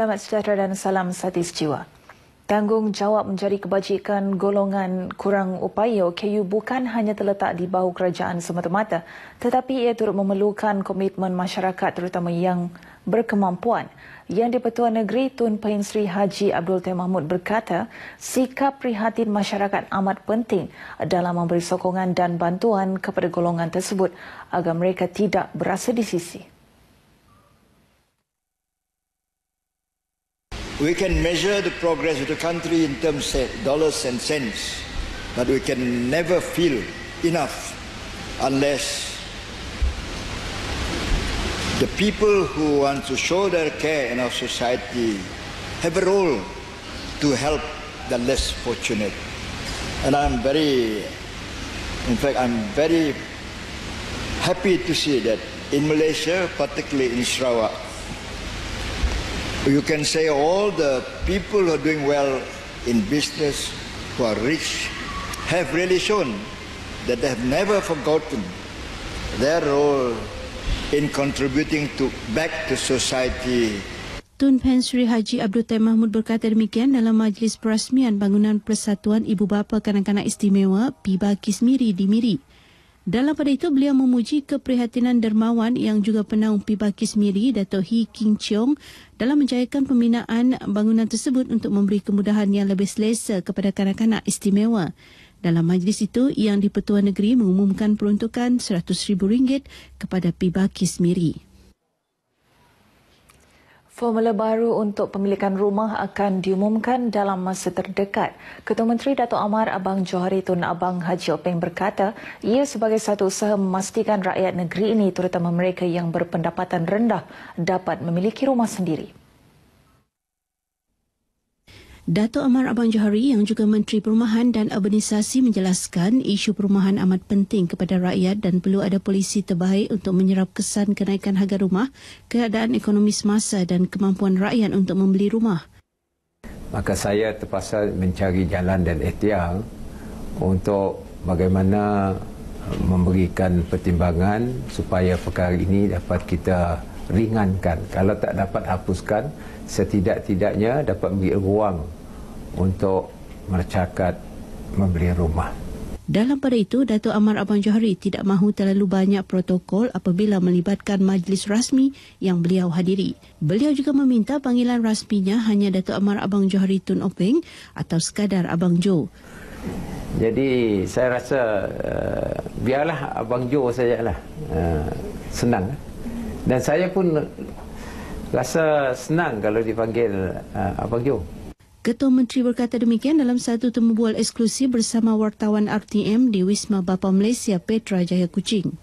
selamat sejahtera dan salam satis jiwa. Tanggungjawab mencari kebajikan golongan kurang upaya KU bukan hanya terletak di bahu kerajaan semata-mata tetapi ia turut memerlukan komitmen masyarakat terutama yang berkemampuan. Yang di-Pertua Negeri Tun Pahin Sri Haji Abdul Teh Mahmud berkata, sikap prihatin masyarakat amat penting dalam memberi sokongan dan bantuan kepada golongan tersebut agar mereka tidak berasa di sisi. We can measure the progress of the country in terms of dollars and cents, but we can never feel enough unless the people who want to show their care in our society have a role to help the less fortunate. And I'm very, in fact, I'm very happy to see that in Malaysia, particularly in Sarawak, you can say all the people who are doing well in business, who are rich, have really shown that they have never forgotten their role in contributing to back to society Tun Pen Sri Haji Abdul Taib Mahmud berkata demikian dalam majlis perasmian bangunan Persatuan Ibu Bapa Kanak-Kanak Istimewa PIBA Kismiri di Miri. Dalam pada itu, beliau memuji keprihatinan dermawan yang juga penaung pibakis miri Dato' Hee King Cheong dalam menjayakan pembinaan bangunan tersebut untuk memberi kemudahan yang lebih selesa kepada kanak-kanak istimewa. Dalam majlis itu, Yang di Pertua Negeri mengumumkan peruntukan RM100,000 kepada pibakis miri. Formula baru untuk pemilikan rumah akan diumumkan dalam masa terdekat. Ketua Menteri Datuk Amar Abang Johari Tun Abang Haji Openg berkata, ia sebagai satu usaha memastikan rakyat negeri ini terutama mereka yang berpendapatan rendah dapat memiliki rumah sendiri. Datuk Amar Abang Johari yang juga Menteri Perumahan dan Urbanisasi menjelaskan isu perumahan amat penting kepada rakyat dan perlu ada polisi terbaik untuk menyerap kesan kenaikan harga rumah, keadaan ekonomi semasa dan kemampuan rakyat untuk membeli rumah. Maka saya terpaksa mencari jalan dan etial untuk bagaimana uh, memberikan pertimbangan supaya perkara ini dapat kita ringankan. Kalau tak dapat hapuskan, setidak-tidaknya dapat beri ruang untuk mercakat membeli rumah. Dalam pada itu, Datuk Amar Abang Johari tidak mahu terlalu banyak protokol apabila melibatkan majlis rasmi yang beliau hadiri. Beliau juga meminta panggilan rasminya hanya Datuk Amar Abang Johari Tun Openg atau sekadar Abang Jo. Jadi saya rasa uh, biarlah Abang Joe sajalah. Uh, senang. Dan saya pun rasa senang kalau dipanggil uh, Abang Jo. Ketua Menteri berkata demikian dalam satu temu bual eksklusif bersama wartawan RTM di Wisma Bapa Malaysia Petra Jaya Kuching.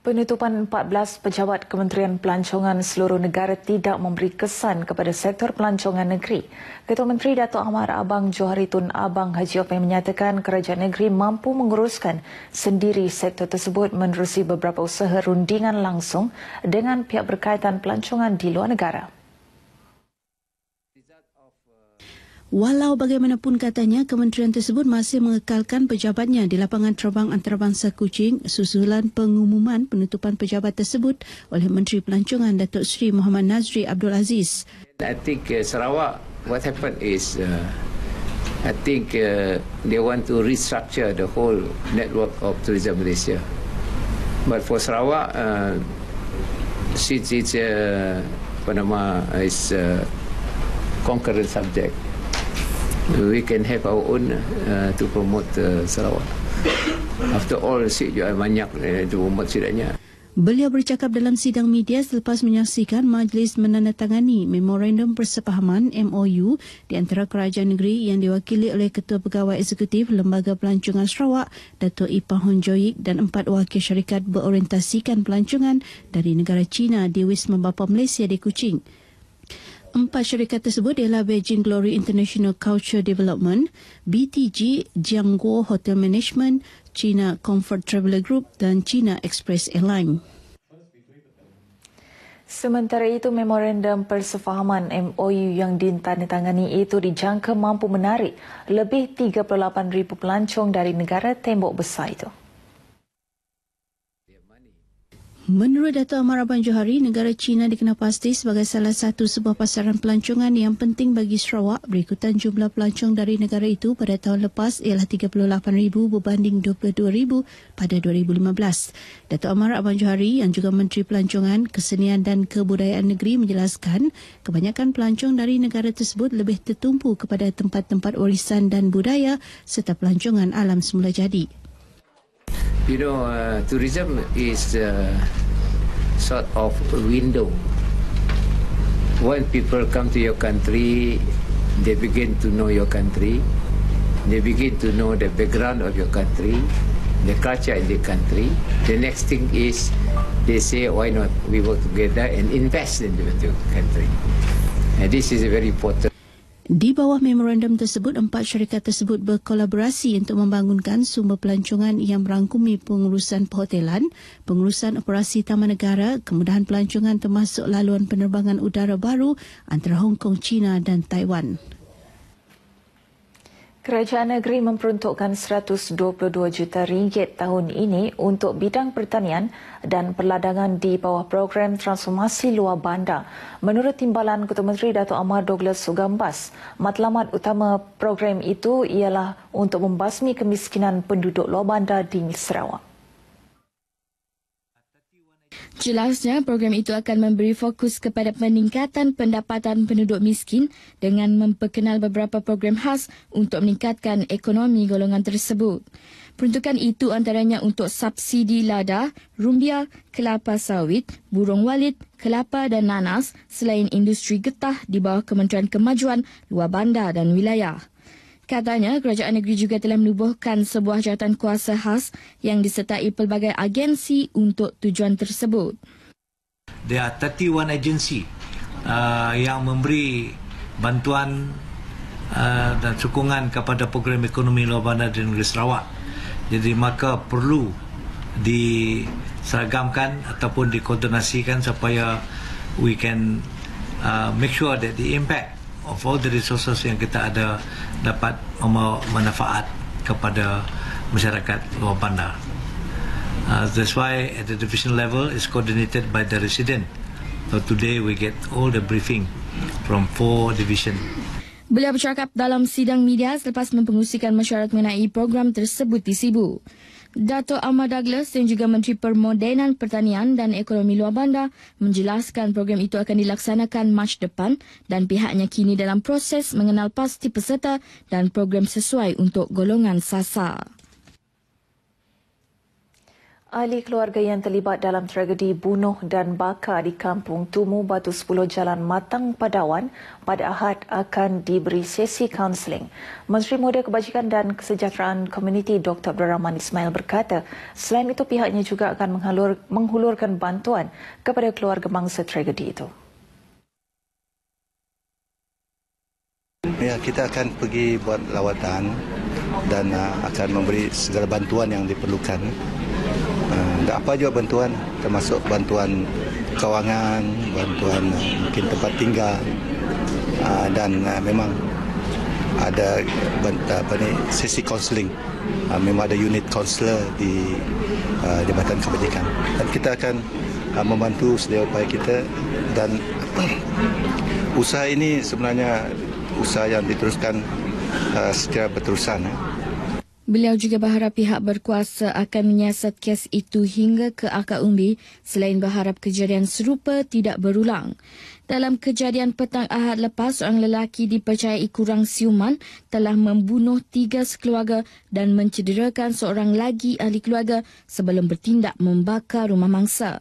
Penutupan 14 pejabat Kementerian Pelancongan seluruh negara tidak memberi kesan kepada sektor pelancongan negeri. Ketua Menteri Datuk Ahmad Abang Johari Tun Abang Haji Openg menyatakan kerajaan negeri mampu menguruskan sendiri sektor tersebut menerusi beberapa usaha rundingan langsung dengan pihak berkaitan pelancongan di luar negara. Walau bagaimanapun katanya, kementerian tersebut masih mengekalkan pejabatnya di lapangan terbang antarabangsa Kuching susulan pengumuman penutupan pejabat tersebut oleh Menteri Pelancongan Datuk Seri Muhammad Nazri Abdul Aziz. I think uh, Sarawak, what happened is, uh, I think uh, they want to restructure the whole network of Tourism Malaysia. But for Sarawak, uh, since it's, uh, apa nama, it's uh, concurrent subject, we can have our own uh, to promote uh, Sarawak. After all, Sik juga banyak uh, to promote silatnya. Beliau bercakap dalam sidang media selepas menyaksikan majlis menandatangani Memorandum Persepahaman MOU di antara kerajaan negeri yang diwakili oleh Ketua Pegawai Eksekutif Lembaga Pelancongan Sarawak, datuk Ipah Honjoik dan empat wakil syarikat berorientasikan pelancongan dari negara China di Wisma Bapa Malaysia di Kuching empat syarikat tersebut ialah Beijing Glory International Culture Development, BTG, Jianguo Hotel Management, China Comfort Traveller Group dan China Express Airline. Sementara itu, memorandum persefahaman MOU yang ditandatangani itu dijangka mampu menarik lebih 38,000 pelancong dari negara tembok besar itu. Menurut Dato' Amar Aban Johari, negara China dikenal pasti sebagai salah satu sebuah pasaran pelancongan yang penting bagi Sarawak. Berikutan jumlah pelancong dari negara itu pada tahun lepas ialah 38,000 berbanding 22,000 pada 2015. Dato' Amar Aban Johari yang juga Menteri Pelancongan, Kesenian dan Kebudayaan Negeri menjelaskan kebanyakan pelancong dari negara tersebut lebih tertumpu kepada tempat-tempat warisan dan budaya serta pelancongan alam semula jadi. You know, uh, tourism is uh, sort of window. When people come to your country, they begin to know your country, they begin to know the background of your country, the culture in the country. The next thing is they say, why not we work together and invest in the country. And this is a very important Di bawah memorandum tersebut, empat syarikat tersebut berkolaborasi untuk membangunkan sumber pelancongan yang merangkumi pengurusan perhotelan, pengurusan operasi taman negara, kemudahan pelancongan termasuk laluan penerbangan udara baru antara Hong Kong, China dan Taiwan. Kerajaan negeri memperuntukkan 122 juta ringgit tahun ini untuk bidang pertanian dan perladangan di bawah program transformasi luar bandar. Menurut timbalan Ketua Menteri Dato' Amar Douglas Sugambas, matlamat utama program itu ialah untuk membasmi kemiskinan penduduk luar bandar di Sarawak. Jelasnya, program itu akan memberi fokus kepada peningkatan pendapatan penduduk miskin dengan memperkenal beberapa program khas untuk meningkatkan ekonomi golongan tersebut. Peruntukan itu antaranya untuk subsidi lada, rumbia, kelapa sawit, burung walid, kelapa dan nanas selain industri getah di bawah Kementerian Kemajuan, Luar Bandar dan Wilayah. Katanya, kerajaan negeri juga telah menubuhkan sebuah jawatan kuasa khas yang disertai pelbagai agensi untuk tujuan tersebut. There are 31 agensi uh, yang memberi bantuan uh, dan sokongan kepada program ekonomi luar bandar di negeri Sarawak. Jadi maka perlu diseragamkan ataupun dikoordinasikan supaya we can uh, make sure that the impact of all the resources yang kita ada dapat membawa manfaat kepada masyarakat luar bandar. Uh, that's why at the division level is coordinated by the resident. So today we get all the briefing from four division. Beliau bercakap dalam sidang media selepas mempengusikan masyarakat mengenai program tersebut di Sibu. Dato Ahmad Douglas yang juga Menteri Permodenan Pertanian dan Ekonomi Luar Bandar menjelaskan program itu akan dilaksanakan Mac depan dan pihaknya kini dalam proses mengenal pasti peserta dan program sesuai untuk golongan sasar. Ahli keluarga yang terlibat dalam tragedi bunuh dan bakar di kampung Tumu Batu 10 Jalan Matang Padawan pada Ahad akan diberi sesi kaunseling. Menteri Muda Kebajikan dan Kesejahteraan Komuniti Dr. Abdul Rahman Ismail berkata, selain itu pihaknya juga akan menghulur, menghulurkan bantuan kepada keluarga mangsa tragedi itu. Ya, kita akan pergi buat lawatan dan uh, akan memberi segala bantuan yang diperlukan apa juga bantuan termasuk bantuan kewangan, bantuan eh, mungkin tempat tinggal ah, dan eh, memang ada apa ni sesi kaunseling. Ah, memang ada unit kaunselor di ah, Jabatan Kebajikan. Dan kita akan membantu sedaya upaya kita dan usaha ini sebenarnya usaha yang diteruskan secara berterusan. Eh. Beliau juga berharap pihak berkuasa akan menyiasat kes itu hingga ke akar umbi selain berharap kejadian serupa tidak berulang. Dalam kejadian petang Ahad lepas, seorang lelaki dipercayai kurang siuman telah membunuh tiga sekeluarga dan mencederakan seorang lagi ahli keluarga sebelum bertindak membakar rumah mangsa.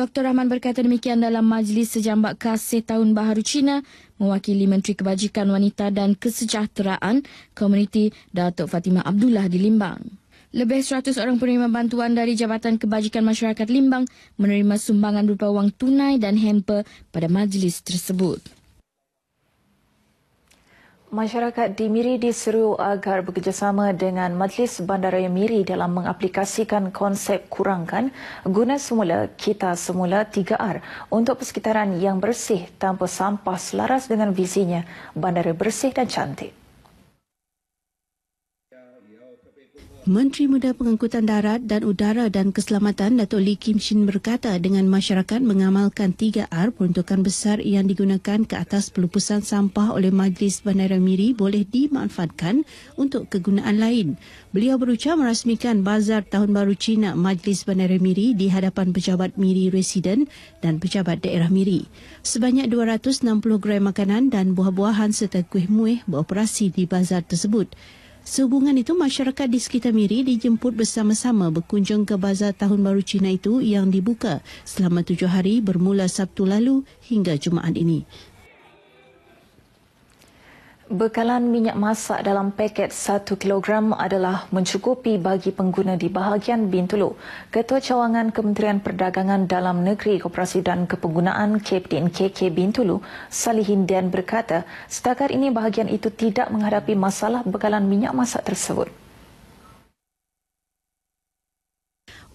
Dr. Rahman berkata demikian dalam majlis sejambat kasih tahun baharu Cina mewakili Menteri Kebajikan Wanita dan Kesejahteraan Komuniti Datuk Fatimah Abdullah di Limbang. Lebih 100 orang penerima bantuan dari Jabatan Kebajikan Masyarakat Limbang menerima sumbangan berupa wang tunai dan hamper pada majlis tersebut. Masyarakat di Miri diseru agar bekerjasama dengan Majlis Bandaraya Miri dalam mengaplikasikan konsep kurangkan guna semula kita semula 3R untuk persekitaran yang bersih tanpa sampah selaras dengan visinya bandara bersih dan cantik. Menteri Muda Pengangkutan Darat dan Udara dan Keselamatan Datuk Lee Kim Shin berkata dengan masyarakat mengamalkan 3R peruntukan besar yang digunakan ke atas pelupusan sampah oleh Majlis Bandar Miri boleh dimanfaatkan untuk kegunaan lain. Beliau berucap merasmikan Bazar Tahun Baru Cina Majlis Bandar Miri di hadapan pejabat Miri Resident dan pejabat daerah Miri. Sebanyak 260 gram makanan dan buah-buahan serta kuih muih beroperasi di bazar tersebut. Sehubungan itu, masyarakat di sekitar Miri dijemput bersama-sama berkunjung ke Bazar Tahun Baru Cina itu yang dibuka selama tujuh hari bermula Sabtu lalu hingga Jumaat ini. Bekalan minyak masak dalam paket 1 kg adalah mencukupi bagi pengguna di bahagian Bintulu. Ketua Cawangan Kementerian Perdagangan Dalam Negeri Koperasi dan Kepenggunaan Kapten KK Bintulu, Salihin Dian berkata, setakat ini bahagian itu tidak menghadapi masalah bekalan minyak masak tersebut.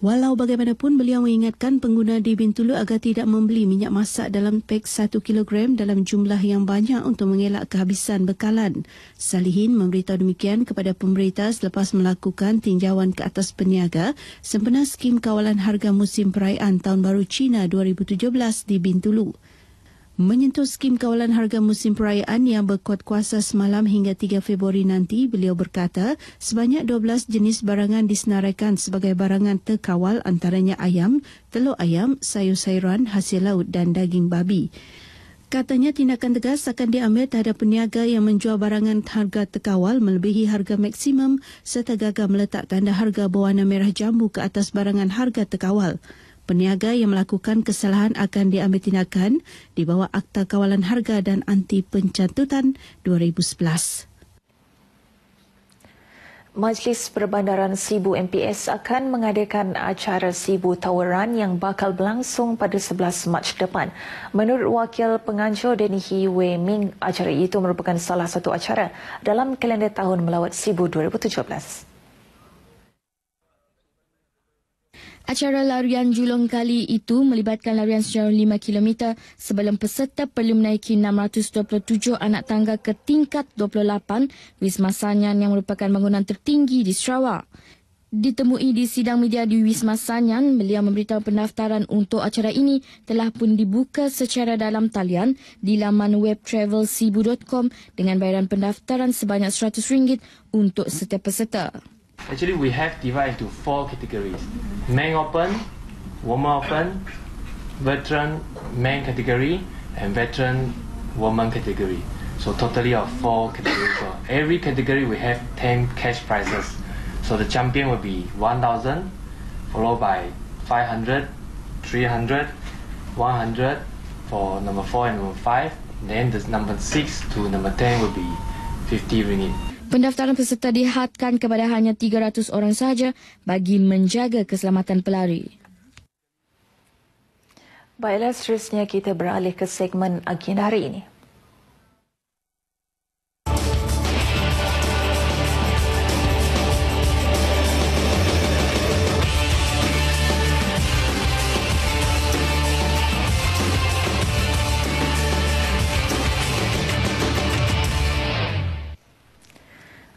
Walau bagaimanapun, beliau mengingatkan pengguna di Bintulu agar tidak membeli minyak masak dalam pek 1 kg dalam jumlah yang banyak untuk mengelak kehabisan bekalan. Salihin memberitahu demikian kepada pemerintah selepas melakukan tinjauan ke atas peniaga sempena skim kawalan harga musim perayaan Tahun Baru Cina 2017 di Bintulu. Menyentuh skim kawalan harga musim perayaan yang berkuat kuasa semalam hingga 3 Februari nanti, beliau berkata sebanyak 12 jenis barangan disenaraikan sebagai barangan terkawal antaranya ayam, telur ayam, sayur-sayuran, hasil laut dan daging babi. Katanya tindakan tegas akan diambil terhadap peniaga yang menjual barangan harga terkawal melebihi harga maksimum serta gagal meletak tanda harga berwarna merah jambu ke atas barangan harga terkawal. Peniaga yang melakukan kesalahan akan diambil tindakan di bawah Akta Kawalan Harga dan Anti Pencatutan 2011. Majlis Perbandaran Sibu MPS akan mengadakan acara Sibu Tawaran yang bakal berlangsung pada 11 Mac depan. Menurut Wakil Penganjur Deni Hee Wei Ming, acara itu merupakan salah satu acara dalam kalender tahun melawat Sibu 2017. Acara larian julung kali itu melibatkan larian sejauh 5 km sebelum peserta perlu menaiki 627 anak tangga ke tingkat 28 Wisma Sanyan yang merupakan bangunan tertinggi di Sarawak. Ditemui di sidang media di Wisma Sanyan, beliau memberitahu pendaftaran untuk acara ini telah pun dibuka secara dalam talian di laman web travelsibu.com dengan bayaran pendaftaran sebanyak RM100 untuk setiap peserta. actually we have divided into four categories. Main open, woman open, veteran main category, and veteran woman category. So totally of four categories. So every category we have 10 cash prizes. So the champion will be 1,000, followed by 500, 300, 100 for number 4 and number 5. Then the number 6 to number 10 will be 50 ringgit. Pendaftaran peserta dihadkan kepada hanya 300 orang sahaja bagi menjaga keselamatan pelari. Baiklah, seterusnya kita beralih ke segmen agenda hari ini.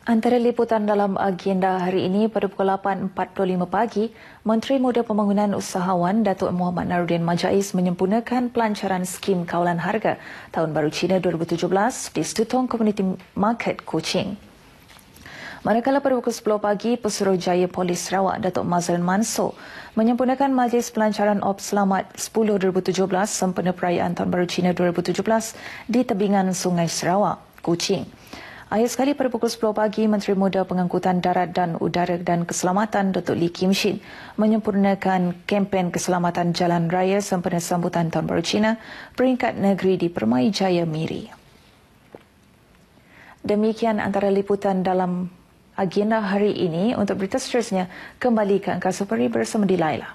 Antara liputan dalam agenda hari ini pada pukul 8.45 pagi, Menteri Muda Pembangunan Usahawan Datuk Muhammad Narudin Majais menyempurnakan pelancaran skim kawalan harga Tahun Baru Cina 2017 di Stutong Community Market, Kuching. Manakala pada pukul 10 pagi, Pesuruh Jaya Polis Sarawak Datuk Mazlan Mansor menyempurnakan Majlis Pelancaran Op Selamat 10 2017 sempena perayaan Tahun Baru Cina 2017 di tebingan Sungai Sarawak, Kuching. Akhir sekali pada pukul 10 pagi, Menteri Muda Pengangkutan Darat dan Udara dan Keselamatan Dr. Lee Kim Shin menyempurnakan kempen keselamatan jalan raya sempena sambutan Tahun Baru China peringkat negeri di Permai Jaya Miri. Demikian antara liputan dalam agenda hari ini untuk berita seterusnya kembali ke Angkasa Peri bersama Dilailah.